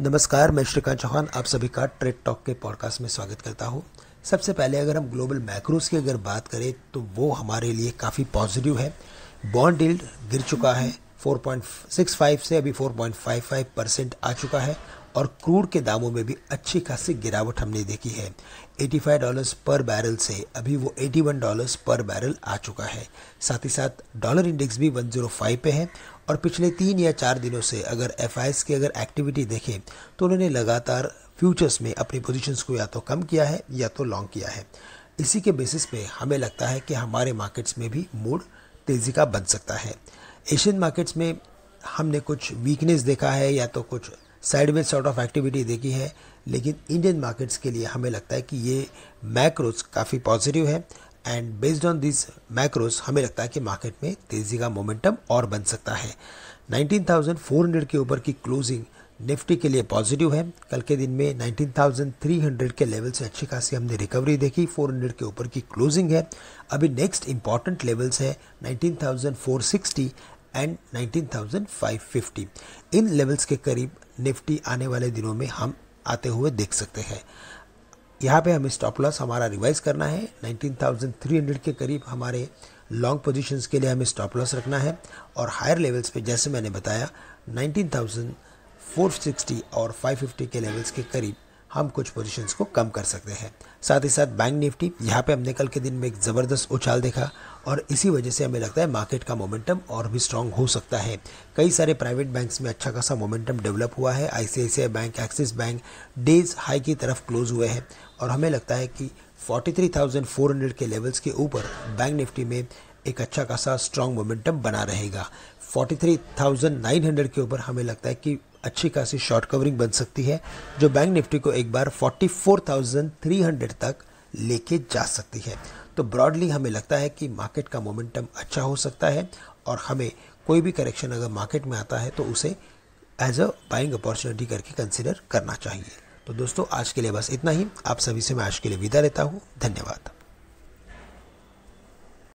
नमस्कार मैं श्रीकांत चौहान आप सभी का ट्रेड टॉक के पॉडकास्ट में स्वागत करता हूँ सबसे पहले अगर हम ग्लोबल मैक्रोस की अगर बात करें तो वो हमारे लिए काफ़ी पॉजिटिव है बॉन्ड गिर चुका है 4.65 से अभी 4.55 परसेंट आ चुका है और क्रूड के दामों में भी अच्छी खासी गिरावट हमने देखी है 85 डॉलर्स पर बैरल से अभी वो 81 डॉलर्स पर बैरल आ चुका है साथ ही साथ डॉलर इंडेक्स भी 105 पे है और पिछले तीन या चार दिनों से अगर एफ की अगर एक्टिविटी देखें तो उन्होंने लगातार फ्यूचर्स में अपनी पोजिशन को या तो कम किया है या तो लॉन्ग किया है इसी के बेसिस पे हमें लगता है कि हमारे मार्केट्स में भी मूड तेज़ी का बन सकता है एशियन मार्केट्स में हमने कुछ वीकनेस देखा है या तो कुछ साइडवेज सॉर्ट ऑफ एक्टिविटी देखी है लेकिन इंडियन मार्केट्स के लिए हमें लगता है कि ये मैक्रोज काफ़ी पॉजिटिव है and based on this macros हमें लगता है कि मार्केट में तेज़ी का मोमेंटम और बन सकता है 19,400 के ऊपर की क्लोजिंग निफ्टी के लिए पॉजिटिव है कल के दिन में 19,300 के लेवल से अच्छी खासी हमने रिकवरी देखी 400 के ऊपर की क्लोजिंग है अभी नेक्स्ट इंपॉर्टेंट लेवल्स है 19,460 एंड 19,550 इन लेवल्स के करीब निफ्टी आने वाले दिनों में हम आते हुए देख सकते हैं यहाँ पे हमें स्टॉप लॉस हमारा रिवाइज करना है 19,300 के करीब हमारे लॉन्ग पोजीशंस के लिए हमें स्टॉप लॉस रखना है और हायर लेवल्स पे जैसे मैंने बताया 19,460 और 550 के लेवल्स के करीब हम कुछ पोजीशंस को कम कर सकते हैं साथ ही साथ बैंक निफ्टी यहाँ पे हमने कल के दिन में एक ज़बरदस्त उछाल देखा और इसी वजह से हमें लगता है मार्केट का मोमेंटम और भी स्ट्रांग हो सकता है कई सारे प्राइवेट बैंक्स में अच्छा खासा मोमेंटम डेवलप हुआ है आई bank Axis bank days high की तरफ क्लोज हुए हैं और हमें लगता है कि 43,400 के लेवल्स के ऊपर बैंक निफ्टी में एक अच्छा खासा स्ट्रांग मोमेंटम बना रहेगा 43,900 के ऊपर हमें लगता है कि अच्छी खासी शॉर्ट कवरिंग बन सकती है जो बैंक निफ्टी को एक बार 44,300 तक लेके जा सकती है तो ब्रॉडली हमें लगता है कि मार्केट का मोमेंटम अच्छा हो सकता है और हमें कोई भी करेक्शन अगर मार्केट में आता है तो उसे एज अ बाइंग अपॉर्चुनिटी करके कंसिडर करना चाहिए तो दोस्तों आज के लिए बस इतना ही आप सभी से मैं आज के लिए विदा लेता हूँ धन्यवाद